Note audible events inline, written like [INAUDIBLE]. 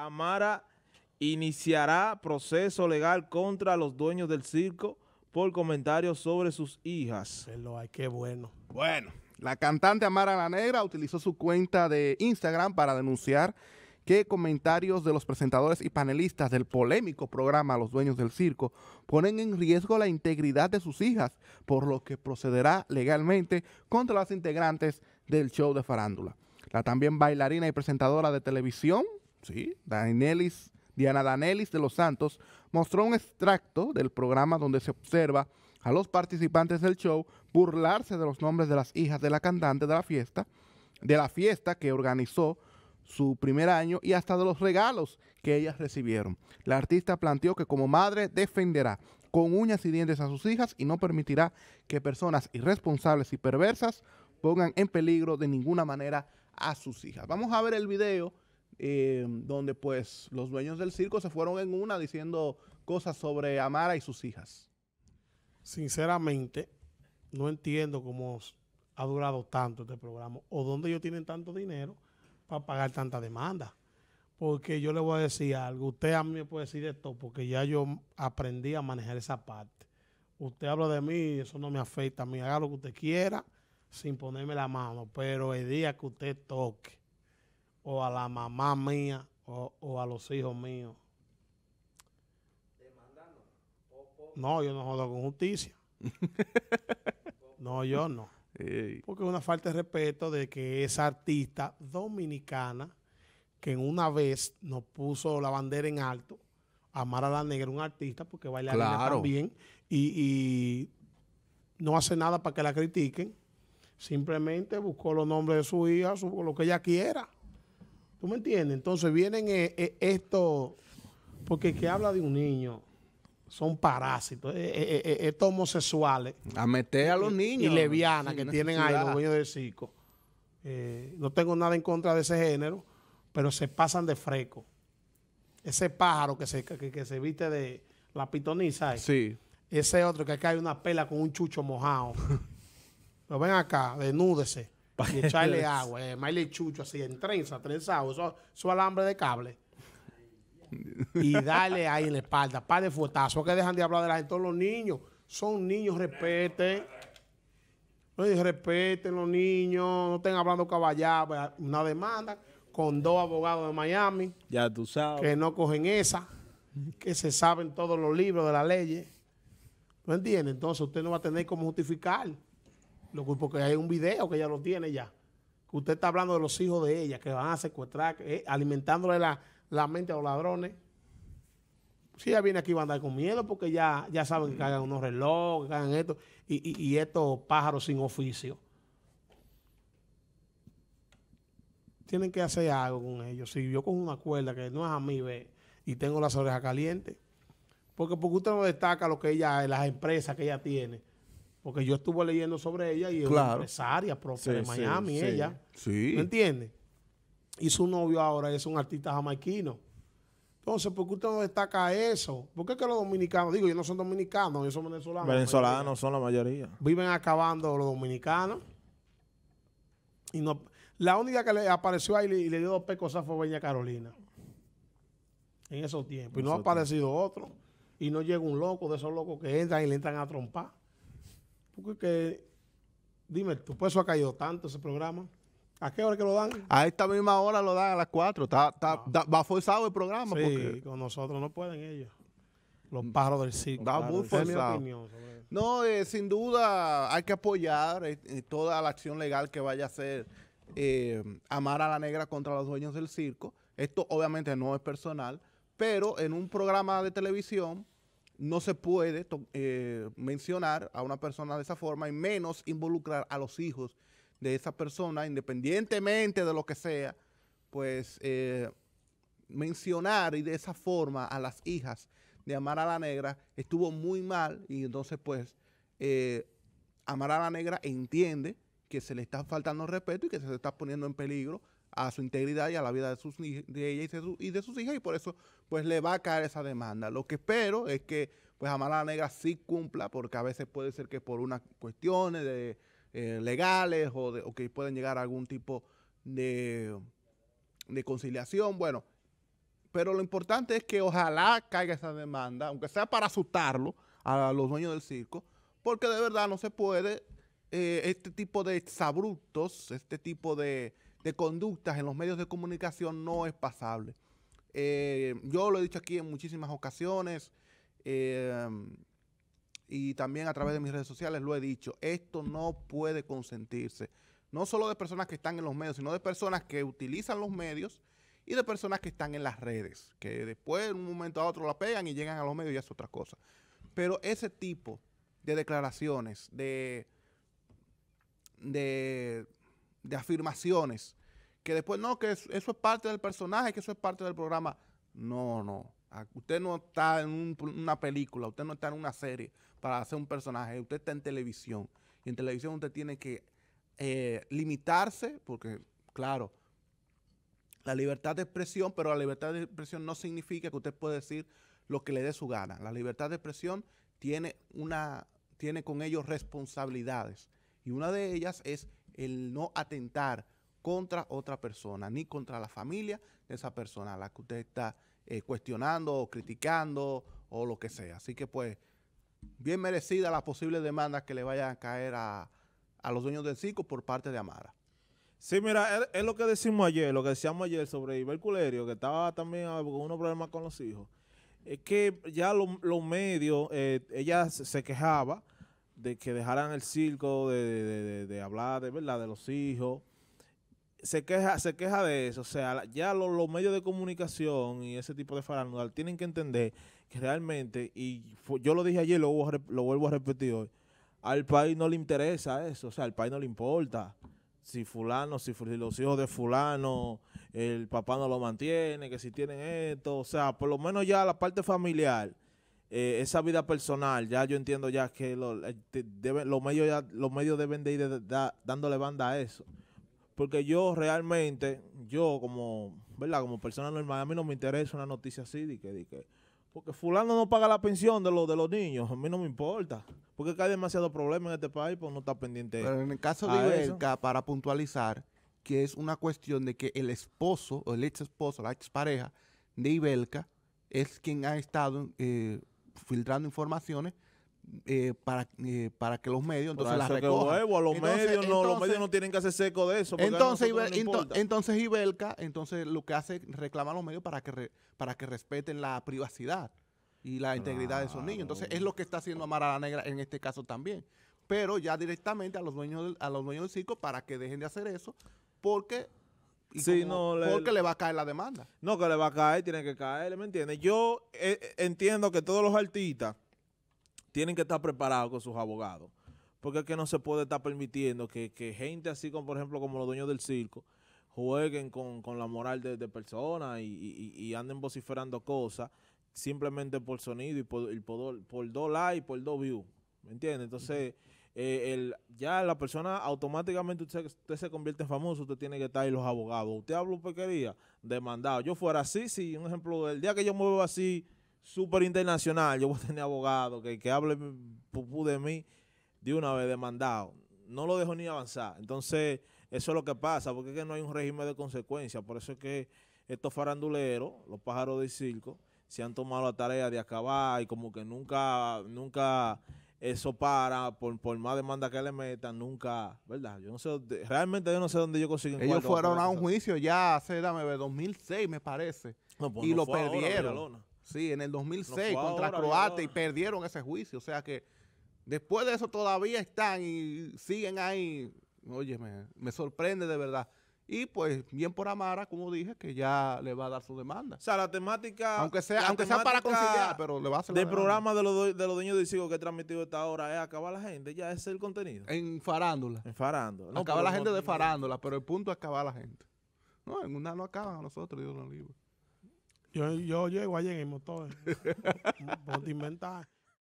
Amara iniciará proceso legal contra los dueños del circo por comentarios sobre sus hijas. qué bueno. Bueno, la cantante Amara La Negra utilizó su cuenta de Instagram para denunciar que comentarios de los presentadores y panelistas del polémico programa Los Dueños del Circo ponen en riesgo la integridad de sus hijas, por lo que procederá legalmente contra las integrantes del show de farándula. La también bailarina y presentadora de televisión sí, Diana Danelis de los Santos, mostró un extracto del programa donde se observa a los participantes del show burlarse de los nombres de las hijas de la cantante de la fiesta, de la fiesta que organizó su primer año y hasta de los regalos que ellas recibieron. La artista planteó que como madre defenderá con uñas y dientes a sus hijas y no permitirá que personas irresponsables y perversas pongan en peligro de ninguna manera a sus hijas. Vamos a ver el video eh, donde pues los dueños del circo se fueron en una diciendo cosas sobre Amara y sus hijas. Sinceramente, no entiendo cómo ha durado tanto este programa o dónde ellos tienen tanto dinero para pagar tanta demanda. Porque yo le voy a decir algo, usted a mí me puede decir esto porque ya yo aprendí a manejar esa parte. Usted habla de mí, eso no me afecta a mí, haga lo que usted quiera sin ponerme la mano, pero el día que usted toque o a la mamá mía o, a los hijos míos. No, yo no jodo con justicia. [LAUGHS] no, yo no. Porque es una falta de respeto de que esa artista dominicana que en una vez nos puso la bandera en alto, amar a la negra, un artista, porque baila bien y, no hace nada para que la critiquen, simplemente buscó los nombres de su hija, su, lo que ella quiera. ¿Tú me entiendes? Entonces vienen eh, eh, estos, porque que habla de un niño, son parásitos, eh, estos homosexuales. A meter a los niños. Y levianas que tienen ahí, los dueños del circo. no tengo nada en contra de ese género, pero se pasan de freco. Ese pájaro que se, que, se viste de la pitoniza. Sí. Ese otro que acá hay una pela con un chucho mojado. Lo [LAUGHS] ven acá, desnúdese y echarle [LAUGHS] agua, eh, chucho así en trenza, trenzado, su, su alambre de cable. [LAUGHS] y dale ahí en la espalda, par de fotazos que dejan de hablar de la gente. Todos los niños son niños, respeten. Respeten los niños, no estén hablando caballá. una demanda con dos abogados de Miami. Ya tú sabes. Que no cogen esa, que se saben todos los libros de la ley. ¿No entiende? Entonces usted no va a tener cómo justificar porque hay un video que ella lo tiene ya. usted está hablando de los hijos de ella, que van a secuestrar, eh, alimentándole la, mente a los ladrones. Si ella viene aquí, va a andar con miedo porque ya, ya saben que hagan unos relojes, que hagan esto, y, estos pájaros sin oficio. Tienen que hacer algo con ellos. Si yo con una cuerda que no es a mí, ve, y tengo las orejas calientes. Porque, porque usted no destaca lo que ella, las empresas que ella tiene porque yo estuve leyendo sobre ella y es una empresaria propia de Miami, ella. ¿Me entiendes? Y su novio ahora es un artista jamaiquino. Entonces, ¿por qué usted no destaca eso? ¿Por qué que los dominicanos, digo, yo no son dominicanos, yo soy venezolano pues, Venezolanos son la mayoría. Viven acabando los dominicanos. Y no, la única que le apareció ahí y le, dio dos pecosas fue Beña Carolina. En esos tiempos. Y no ha aparecido otro. Y no llega un loco de esos locos que entran y le entran a trompar que, dime tú, eso ha caído tanto ese programa. ¿A qué hora que lo dan? A esta misma hora lo dan a las 4. Ah. Está, va forzado el programa. Sí, con nosotros no pueden ellos. Los pájaros del circo. no, eh, sin duda hay que apoyar eh, eh, toda la acción legal que vaya a hacer Amar a la Negra contra los dueños del circo. Esto obviamente no es personal, pero en un programa de televisión no se puede eh, mencionar a una persona de esa forma y menos involucrar a los hijos de esa persona, independientemente de lo que sea, pues eh, mencionar y de esa forma a las hijas de Amar a la Negra estuvo muy mal y entonces pues eh, Amar a la Negra entiende que se le está faltando respeto y que se le está poniendo en peligro a su integridad y a la vida de, sus, ella y de, sus hijas y por eso pues le va a caer esa demanda. Lo que espero es que pues Amara Negra sí cumpla porque a veces puede ser que por unas cuestiones de, eh, legales o, que pueden llegar a algún tipo de, de conciliación, bueno, pero lo importante es que ojalá caiga esa demanda, aunque sea para asustarlo a los dueños del circo, porque de verdad no se puede eh, este tipo de exabruptos, este tipo de de conductas en los medios de comunicación no es pasable. Eh, yo lo he dicho aquí en muchísimas ocasiones em, y también a través de mis redes sociales lo he dicho, esto no puede consentirse, no solo de personas que están en los medios, sino de personas que utilizan los medios y de personas que están en las redes, que después de un momento a otro la pegan y llegan a los medios y es otra cosa. Pero ese tipo de declaraciones, de, de de afirmaciones, que después no, que eso, es parte del personaje, que eso es parte del programa. No, no. Usted no está en una película, usted no está en una serie para hacer un personaje, usted está en televisión. Y en televisión usted tiene que eh, limitarse, porque, claro, la libertad de expresión, pero la libertad de expresión no significa que usted puede decir lo que le dé su gana. La libertad de expresión tiene, una, tiene con ellos responsabilidades. Y una de ellas es el no atentar contra otra persona, ni contra la familia de esa persona, a la que usted está eh, cuestionando o criticando o lo que sea. Así que pues, bien merecida la posible demanda que le vayan a caer a, los dueños del circo por parte de Amara. Sí, mira, es, lo que decimos ayer, lo que decíamos ayer sobre Iberculerio, que estaba también ah, con unos problemas con los hijos. Es que ya los medios, eh, ella se quejaba de que dejaran el circo, de, hablar de verdad de los hijos. Se queja, se queja de eso. O sea, ya los, medios de comunicación y ese tipo de farándula tienen que entender que realmente, y yo lo dije ayer, lo, lo vuelvo a repetir hoy, al país no le interesa eso. O sea, al país no le importa si fulano, si los hijos de fulano, el papá no lo mantiene, que si tienen esto, o sea, por lo menos ya la parte familiar eh, esa vida personal, ya yo entiendo ya que los, eh, medios los medios deben de ir dándole banda a eso. Porque yo realmente, yo como, ¿verdad? Como persona normal, a mí no me interesa una noticia así de que, de que porque fulano no paga la pensión de los de los niños, a mí no me importa. Porque hay demasiados problemas en este país, pues no está pendiente. Pero en el caso de Iberca, para puntualizar, que es una cuestión de que el esposo o el ex esposo, la ex de Ibelca es quien ha estado eh, filtrando informaciones eh, para, eh, para que los medios entonces los medios no, tienen que hacer seco de eso. Entonces, Ibel, entonces Ibelca, entonces lo que hace reclamar a los medios para que para que respeten la privacidad y la integridad de esos niños. Entonces es lo que está haciendo Amara la Negra en este caso también. Pero ya directamente a los dueños a los dueños del circo para que dejen de hacer eso porque sí, no, le, porque le va a caer la demanda. No, que le va a caer, tiene que caer, ¿me entiendes? Yo eh, eh, entiendo que todos los artistas tienen que estar preparados con sus abogados, porque es que no se puede estar permitiendo que, gente así como, por ejemplo, como los dueños del circo, jueguen con, la moral de, personas y, anden vociferando cosas simplemente por sonido y por, y por, por dos likes, por dos views, ¿me entiendes? Entonces eh, el, ya la persona automáticamente usted, se convierte en famoso, usted tiene que estar ahí los abogados. Usted habló día, demandado. Yo fuera así, si un ejemplo, el día que yo me veo así, súper internacional, yo voy a tener abogado que, hable de mí de una vez demandado. No lo dejo ni avanzar. Entonces, eso es lo que pasa, porque es que no hay un régimen de consecuencias Por eso es que estos faranduleros, los pájaros de circo, se han tomado la tarea de acabar y como que nunca, nunca eso para, por, más demanda que le metan, nunca, ¿verdad? Yo no sé, realmente yo no sé dónde yo consigo. Ellos fueron a un juicio ya hace, dame ver, 2006 me parece, pues y lo perdieron. sí, en el 2006 contra Croate y perdieron ese juicio, o sea que después de eso todavía están y siguen ahí. Oye, me sorprende de verdad y pues, bien por Amara, como dije, que ya le va a dar su demanda. O sea, la temática. Aunque sea, aunque sea para conciliar, pero le va a hacer Del programa de los, de los dueños de Isigo que he transmitido esta hora es acabar la gente, ya es el contenido. En farándula. En farándula. Acaba la gente de farándula, pero el punto es acabar la gente. No, en una no acaban a nosotros, Dios nos libre. Yo, llego allí en el motor. Por [LAUGHS]